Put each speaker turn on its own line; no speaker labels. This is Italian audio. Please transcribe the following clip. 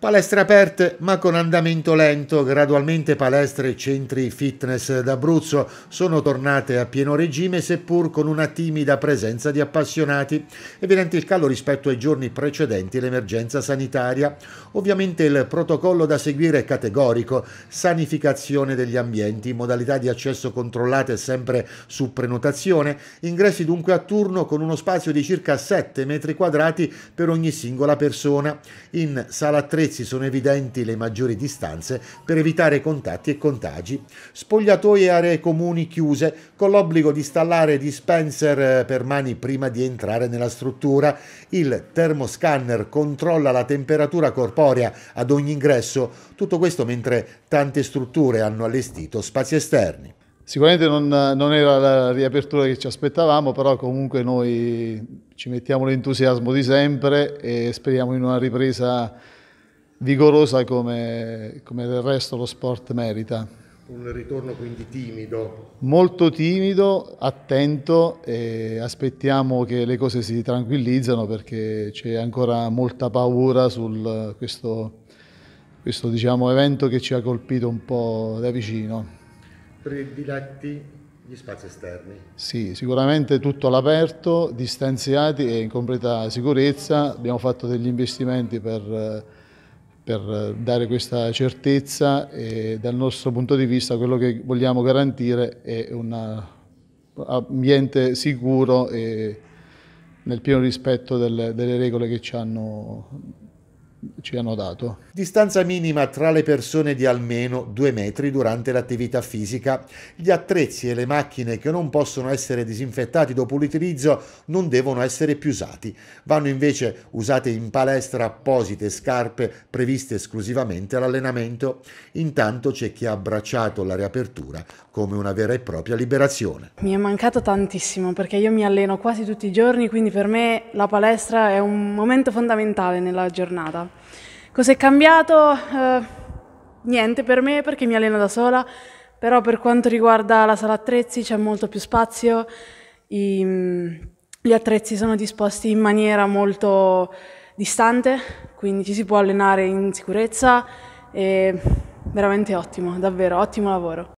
Palestre aperte ma con andamento lento, gradualmente palestre e centri fitness d'Abruzzo sono tornate a pieno regime seppur con una timida presenza di appassionati, evidente il calo rispetto ai giorni precedenti l'emergenza sanitaria. Ovviamente il protocollo da seguire è categorico, sanificazione degli ambienti, modalità di accesso controllate sempre su prenotazione, ingressi dunque a turno con uno spazio di circa 7 metri quadrati per ogni singola persona, in sala 3 attrezzi sono evidenti le maggiori distanze per evitare contatti e contagi. Spogliatoie e aree comuni chiuse con l'obbligo di installare dispenser eh, per mani prima di entrare nella struttura. Il termoscanner controlla la temperatura corporea ad ogni ingresso. Tutto questo mentre tante strutture hanno allestito spazi
esterni. Sicuramente non, non, era la riapertura che ci aspettavamo, però comunque noi ci mettiamo l'entusiasmo di sempre e speriamo in una ripresa vigorosa come, come del resto lo sport merita un ritorno quindi
timido.
Molto timido, attento e aspettiamo che le cose si tranquillizzano perché c'è ancora molta paura su questo, questo diciamo, evento che ci ha colpito un po' da vicino.
Prediletti gli spazi esterni?
Sì, sicuramente tutto all'aperto, distanziati e in completa sicurezza. Abbiamo fatto degli investimenti per per eh, dare questa certezza e dal nostro punto di vista quello che vogliamo garantire è un eh, ambiente sicuro e nel pieno rispetto delle, delle regole che ci hanno ci hanno dato.
Distanza minima tra le persone di almeno due metri durante
l'attività fisica.
Gli attrezzi e le macchine che non possono essere disinfettati dopo l'utilizzo non devono essere più usati. Vanno invece usate in palestra apposite scarpe previste esclusivamente all'allenamento. Intanto c'è chi ha abbracciato la riapertura come una vera e propria liberazione.
Mi è mancato tantissimo perché io mi alleno quasi tutti i giorni, quindi per me la palestra è un momento fondamentale nella giornata. Cos'è cambiato? Eh, niente per me perché mi alleno da sola, però per quanto riguarda la sala attrezzi c'è molto più spazio, i, mm, gli attrezzi sono disposti in maniera molto distante, quindi ci si può allenare in sicurezza e veramente ottimo, davvero ottimo lavoro.